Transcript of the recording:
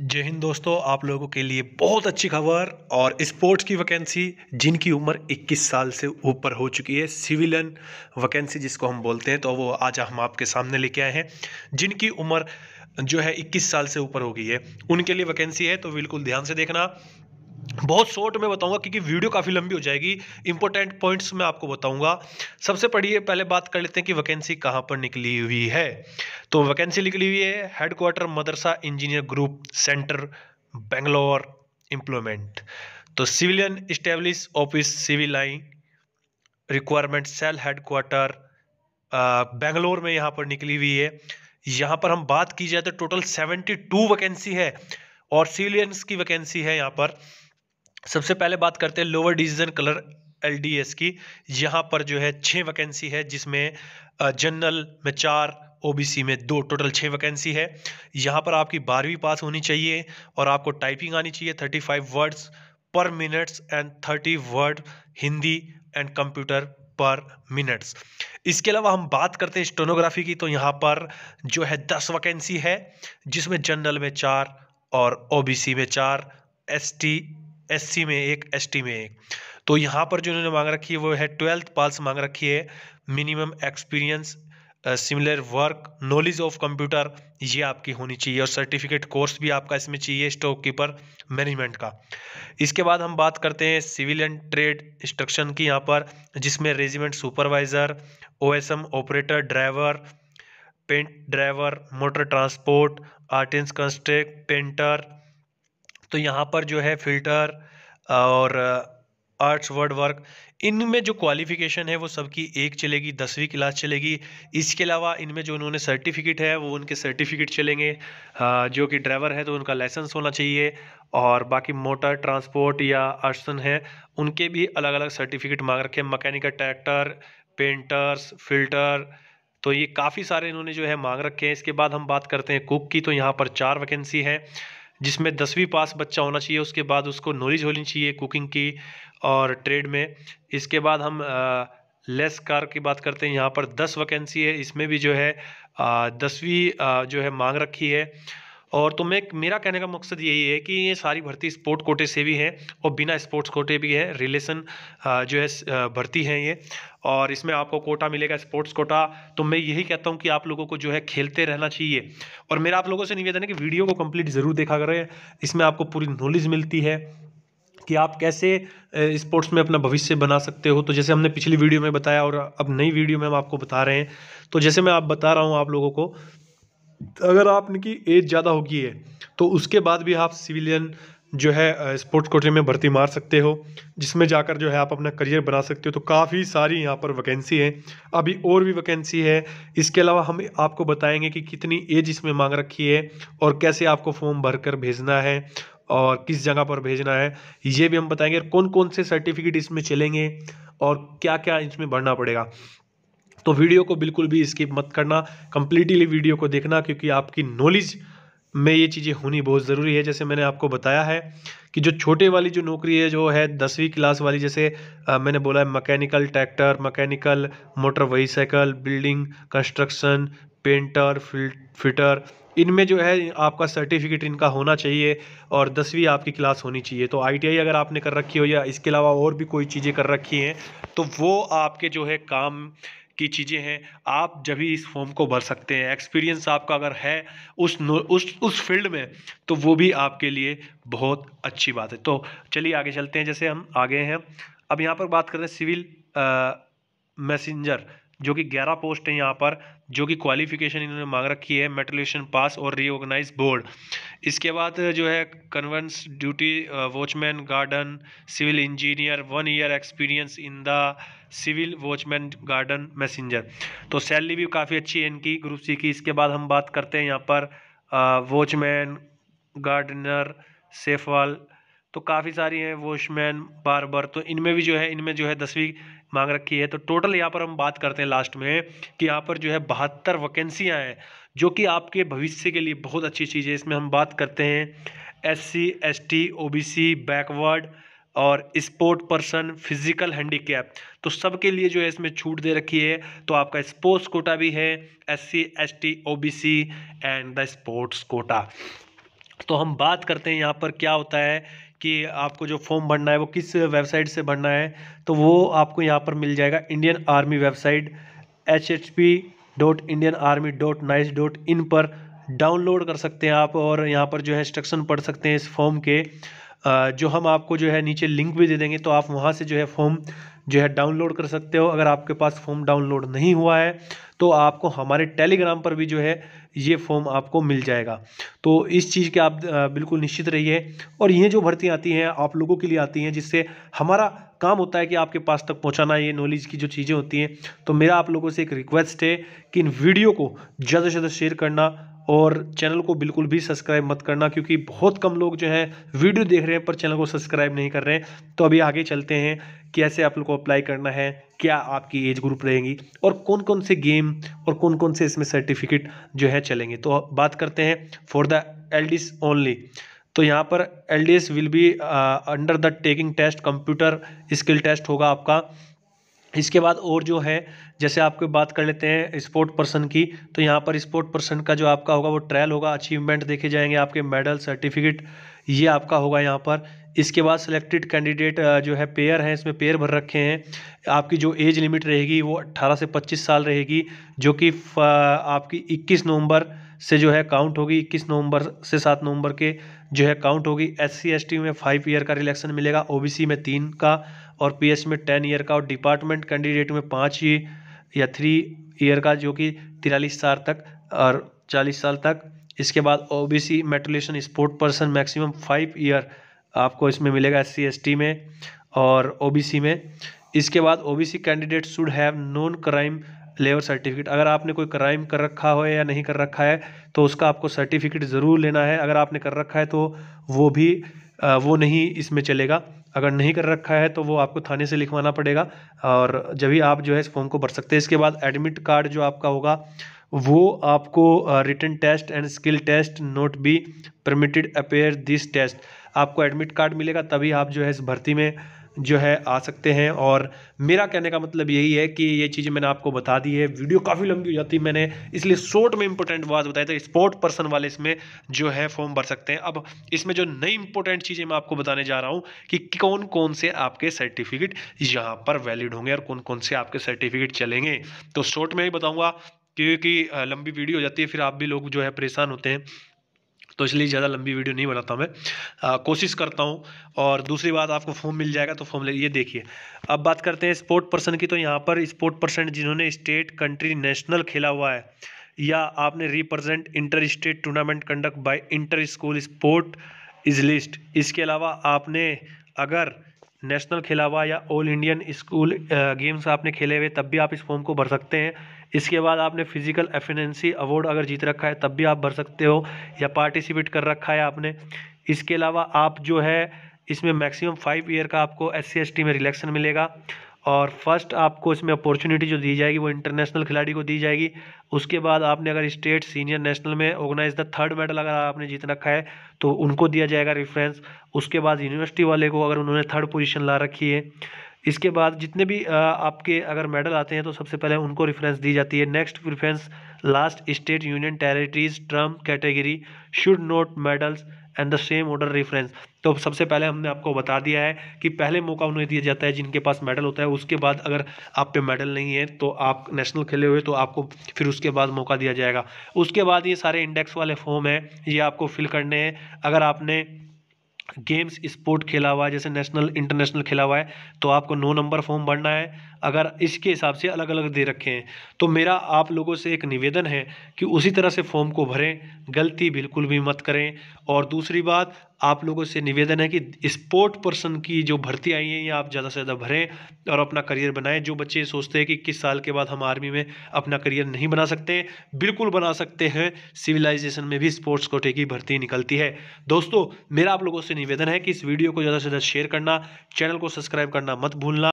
जय हिंद दोस्तों आप लोगों के लिए बहुत अच्छी खबर और स्पोर्ट्स की वैकेंसी जिनकी उम्र 21 साल से ऊपर हो चुकी है सिविलियन वैकेंसी जिसको हम बोलते हैं तो वो आज हम आपके सामने लेके आए हैं जिनकी उम्र जो है 21 साल से ऊपर हो गई है उनके लिए वैकेंसी है तो बिल्कुल ध्यान से देखना बहुत शॉर्ट में बताऊंगा क्योंकि वीडियो काफ़ी लंबी हो जाएगी इंपॉर्टेंट पॉइंट्स मैं आपको बताऊंगा सबसे पढ़िए पहले बात कर लेते हैं कि वैकेंसी कहां पर निकली हुई है तो वैकेंसी निकली हुई है headquarter Madras engineer group centre Bangalore employment तो civilian establish office civil line requirement cell headquarter Bangalore में यहाँ पर निकली हुई है यहाँ पर हम बात की जाए तो टोटल सेवेंटी टू वैकेंसी है और सिविलियंस की वैकेंसी है यहाँ पर सबसे पहले बात करते हैं लोअर डिवीजन कलर एलडीएस की यहाँ पर जो है छः वैकेंसी है जिसमें जनरल में चार ओबीसी में दो टोटल छः वैकेंसी है यहाँ पर आपकी बारहवीं पास होनी चाहिए और आपको टाइपिंग आनी चाहिए thirty five words per minutes and thirty word Hindi and computer per minutes इसके अलावा हम बात करते हैं स्टोनोग्राफी की तो यहाँ पर जो है दस वैकेंसी है जिसमें जनरल में चार और ओबीसी में चार एसटी एस में एक एस में एक तो यहाँ पर जो इन्होंने मांग रखी है वो है ट्वेल्थ पास मांग रखी है minimum experience similar work knowledge of computer ये आपकी होनी चाहिए और सर्टिफिकेट कोर्स भी आपका इसमें चाहिए स्टॉक कीपर मैनेजमेंट का इसके बाद हम बात करते हैं सिविल एंड ट्रेड इंस्ट्रक्शन की यहाँ पर जिसमें regiment supervisor OSM operator driver paint driver motor transport artist construct painter तो यहाँ पर जो है फिल्टर और आर्ट्स वर्ड वर्क इनमें जो क्वालिफिकेशन है वो सबकी एक चलेगी दसवीं क्लास चलेगी इसके अलावा इनमें जो उन्होंने सर्टिफिकेट है वो उनके सर्टिफिकेट चलेंगे हाँ, जो कि ड्राइवर है तो उनका लाइसेंस होना चाहिए और बाकी मोटर ट्रांसपोर्ट या आर्सन है उनके भी अलग अलग सर्टिफिकेट मांग रखे हैं मकैनिकल ट्रैक्टर पेंटर्स फिल्टर तो ये काफ़ी सारे इन्होंने जो है मांग रखे हैं इसके बाद हम बात करते हैं कुक की तो यहाँ पर चार वैकेंसी है जिसमें दसवीं पास बच्चा होना चाहिए उसके बाद उसको नॉलेज होनी चाहिए कुकिंग की और ट्रेड में इसके बाद हम लेस कार की बात करते हैं यहाँ पर दस वैकेंसी है इसमें भी जो है दसवीं जो है मांग रखी है और तो मैं मेरा कहने का मकसद यही है कि ये सारी भर्ती स्पोर्ट कोटे से भी है और बिना स्पोर्ट्स कोटे भी है रिलेशन जो है भर्ती है ये और इसमें आपको कोटा मिलेगा स्पोर्ट्स कोटा तो मैं यही कहता हूँ कि आप लोगों को जो है खेलते रहना चाहिए और मेरा आप लोगों से निवेदन है कि वीडियो को कम्प्लीट ज़रूर देखा करें इसमें आपको पूरी नॉलेज मिलती है कि आप कैसे स्पोर्ट्स में अपना भविष्य बना सकते हो तो जैसे हमने पिछली वीडियो में बताया और अब नई वीडियो में हम आपको बता रहे हैं तो जैसे मैं आप बता रहा हूँ आप लोगों को अगर आपकी एज ज़्यादा होगी है तो उसके बाद भी आप सिविलियन जो है स्पोर्ट्स कोटे में भर्ती मार सकते हो जिसमें जाकर जो है आप अपना करियर बना सकते हो तो काफ़ी सारी यहाँ पर वैकेंसी है अभी और भी वैकेंसी है इसके अलावा हम आपको बताएंगे कि कितनी एज इसमें मांग रखी है और कैसे आपको फॉर्म भरकर भेजना है और किस जगह पर भेजना है ये भी हम बताएंगे कौन कौन से सर्टिफिकेट इसमें चलेंगे और क्या क्या इसमें भरना पड़ेगा तो वीडियो को बिल्कुल भी स्किप मत करना कंप्लीटली वीडियो को देखना क्योंकि आपकी नॉलेज में ये चीज़ें होनी बहुत ज़रूरी है जैसे मैंने आपको बताया है कि जो छोटे वाली जो नौकरी है जो है दसवीं क्लास वाली जैसे आ, मैंने बोला है mechanical tractor mechanical motor vehicle building construction painter fitter इनमें जो है आपका सर्टिफिकेट इनका होना चाहिए और दसवीं आपकी क्लास होनी चाहिए तो आईटीआई अगर आपने कर रखी हो या इसके अलावा और भी कोई चीज़ें कर रखी हैं तो वो आपके जो है काम की चीज़ें हैं आप जब भी इस फॉर्म को भर सकते हैं एक्सपीरियंस आपका अगर है उस उस उस फील्ड में तो वो भी आपके लिए बहुत अच्छी बात है तो चलिए आगे चलते हैं जैसे हम आगे हैं अब यहाँ पर बात कर रहे हैं सिविल मैसेंजर जो कि 11 पोस्ट हैं यहाँ पर जो कि क्वालिफिकेशन इन्होंने मांग रखी है मेट्रिकुलेशन पास और रीऑर्गेनाइज बोर्ड इसके बाद जो है conveyance duty watchman garden civil engineer one year experience in the civil watchman garden messenger तो सैलरी भी काफ़ी अच्छी है इनकी ग्रुप सी की इसके बाद हम बात करते हैं यहाँ पर वॉचमैन गार्डनर सेफवाल तो काफ़ी सारी हैं वॉचमैन बार बार तो इनमें भी जो है इनमें जो है दसवीं मांग रखी है तो टोटल यहाँ पर हम बात करते हैं लास्ट में कि यहाँ पर जो है बहत्तर वैकेंसियाँ हैं जो कि आपके भविष्य के लिए बहुत अच्छी चीज़ है इसमें हम बात करते हैं S C S T O B C backward और स्पोर्ट पर्सन फिजिकल हैंडीकैप तो सबके लिए जो है इसमें छूट दे रखी है तो आपका स्पोर्ट्स कोटा भी है S C S T O B C and the sports quota तो हम बात करते हैं यहाँ पर क्या होता है कि आपको जो फॉर्म भरना है वो किस वेबसाइट से भरना है तो वो आपको यहाँ पर मिल जाएगा Indian army website H H P dot Indian army dot nice dot in पर डाउनलोड कर सकते हैं आप और यहाँ पर जो है इंस्ट्रक्शन पढ़ सकते हैं इस फॉर्म के जो हम आपको जो है नीचे लिंक भी दे देंगे तो आप वहाँ से जो है फॉर्म जो है डाउनलोड कर सकते हो अगर आपके पास फॉर्म डाउनलोड नहीं हुआ है तो आपको हमारे टेलीग्राम पर भी जो है ये फॉर्म आपको मिल जाएगा तो इस चीज़ के आप बिल्कुल निश्चित रहिए और ये जो भर्ती आती हैं आप लोगों के लिए आती हैं जिससे हमारा काम होता है कि आपके पास तक पहुंचाना ये नॉलेज की जो चीज़ें होती हैं तो मेरा आप लोगों से एक रिक्वेस्ट है कि इन वीडियो को ज़्यादा से ज़्यादा शेयर करना और चैनल को बिल्कुल भी सब्सक्राइब मत करना क्योंकि बहुत कम लोग जो है वीडियो देख रहे हैं पर चैनल को सब्सक्राइब नहीं कर रहे हैं तो अभी आगे चलते हैं कैसे आप लोग को अप्लाई करना है क्या आपकी एज ग्रुप रहेंगी और कौन कौन से गेम और कौन कौन से इसमें सर्टिफिकेट जो है चलेंगे तो बात करते हैं फॉर द एल्डिस ओनली तो यहाँ पर L D S will be under the taking test computer skill test होगा आपका इसके बाद और जो है जैसे आपको बात कर लेते हैं स्पोर्ट पर्सन की तो यहाँ पर स्पोर्ट पर्सन का जो आपका होगा वो ट्रायल होगा अचीवमेंट देखे जाएंगे आपके मेडल सर्टिफिकेट ये आपका होगा यहाँ पर इसके बाद सिलेक्टेड कैंडिडेट uh, जो है पेयर हैं इसमें पेयर भर रखे हैं आपकी जो एज लिमिट रहेगी वो 18 से 25 साल रहेगी जो कि uh, आपकी 21 नवंबर से जो है काउंट होगी 21 नवंबर से 7 नवंबर के जो है काउंट होगी एस सी में फाइव ईयर का रिलेक्शन मिलेगा ओबीसी में तीन का और पीएस में टेन ईयर का और डिपार्टमेंट कैंडिडेट में पाँच या थ्री ईयर का जो कि तिरालीस साल तक और चालीस साल तक इसके बाद ओबीसी मेट्रोलेशन sport person maximum five year आपको इसमें मिलेगा एस सी में और सी में इसके बाद C candidate should have non crime labour certificate अगर आपने कोई क्राइम कर रखा हो या नहीं कर रखा है तो उसका आपको सर्टिफिकेट ज़रूर लेना है अगर आपने कर रखा है तो वो भी वो नहीं इसमें चलेगा अगर नहीं कर रखा है तो वो आपको थाने से लिखवाना पड़ेगा और जब ही आप जो है इस फॉर्म को भर सकते हैं इसके बाद एडमिट कार्ड जो आपका होगा वो आपको return test and skill test not be permitted appear this test आपको एडमिट कार्ड मिलेगा तभी आप जो है इस भर्ती में जो है आ सकते हैं और मेरा कहने का मतलब यही है कि ये चीज़ें मैंने आपको बता दी है वीडियो काफ़ी लंबी हो जाती है मैंने इसलिए शॉर्ट में इंपॉर्टेंट बात बताई थी स्पोर्ट पर्सन वाले इसमें जो है फॉर्म भर सकते हैं अब इसमें जो नई इंपॉर्टेंट चीज़ें मैं आपको बताने जा रहा हूँ कि कौन कौन से आपके सर्टिफिकेट यहाँ पर वैलिड होंगे और कौन कौन से आपके सर्टिफिकेट चलेंगे तो शॉर्ट में ही बताऊँगा क्योंकि लंबी वीडियो हो जाती है फिर आप भी लोग जो है परेशान होते हैं तो इसलिए ज़्यादा लंबी वीडियो नहीं बनाता मैं कोशिश करता हूँ और दूसरी बात आपको फॉर्म मिल जाएगा तो फॉर्म ले ये देखिए अब बात करते हैं स्पोर्ट पर्सन की तो यहाँ पर स्पोर्ट पर्सन जिन्होंने स्टेट कंट्री नेशनल खेला हुआ है या आपने represent inter state tournament conduct by inter school sport is list इसके अलावा आपने अगर नेशनल खेला हुआ या ऑल इंडियन स्कूल गेम्स आपने खेले हुए तब भी आप इस फॉर्म को भर सकते हैं इसके बाद आपने फिजिकल एफिनेंसी अवार्ड अगर जीत रखा है तब भी आप भर सकते हो या पार्टिसिपेट कर रखा है आपने इसके अलावा आप जो है इसमें मैक्सिमम फाइव ईयर का आपको एस सी में रिलेक्शन मिलेगा और फर्स्ट आपको इसमें अपॉर्चुनिटी जो दी जाएगी वो इंटरनेशनल खिलाड़ी को दी जाएगी उसके बाद आपने अगर स्टेट सीनियर नेशनल में ऑर्गेनाइज द थर्ड मेडल अगर आपने जीत रखा है तो उनको दिया जाएगा रेफरेंस उसके बाद यूनिवर्सिटी वाले को अगर उन्होंने थर्ड पोजीशन ला रखी है इसके बाद जितने भी आपके अगर मेडल आते हैं तो सबसे पहले उनको रेफरेंस दी जाती है next reference last state union territories ट्रम category should not medals and the same order reference तो सबसे पहले हमने आपको बता दिया है कि पहले मौका उन्हें दिया जाता है जिनके पास मेडल होता है उसके बाद अगर आप पे मेडल नहीं है तो आप नेशनल खेले हुए तो आपको फिर उसके बाद मौका दिया जाएगा उसके बाद ये सारे इंडेक्स वाले फॉर्म हैं ये आपको फिल करने हैं अगर आपने गेम्स स्पोर्ट खेला हुआ है जैसे नेशनल इंटरनेशनल खेला हुआ है तो आपको नो नंबर फॉर्म भरना है अगर इसके हिसाब से अलग अलग दे रखे हैं तो मेरा आप लोगों से एक निवेदन है कि उसी तरह से फॉर्म को भरें गलती बिल्कुल भी मत करें और दूसरी बात आप लोगों से निवेदन है कि स्पोर्ट पर्सन की जो भर्ती आई है ये आप ज़्यादा से ज़्यादा भरें और अपना करियर बनाएं जो बच्चे सोचते हैं कि किस साल के बाद हम आर्मी में अपना करियर नहीं बना सकते बिल्कुल बना सकते हैं सिविलाइजेशन में भी स्पोर्ट्स कोटे की भर्ती निकलती है दोस्तों मेरा आप लोगों से निवेदन है कि इस वीडियो को ज़्यादा से ज़्यादा शेयर करना चैनल को सब्सक्राइब करना मत भूलना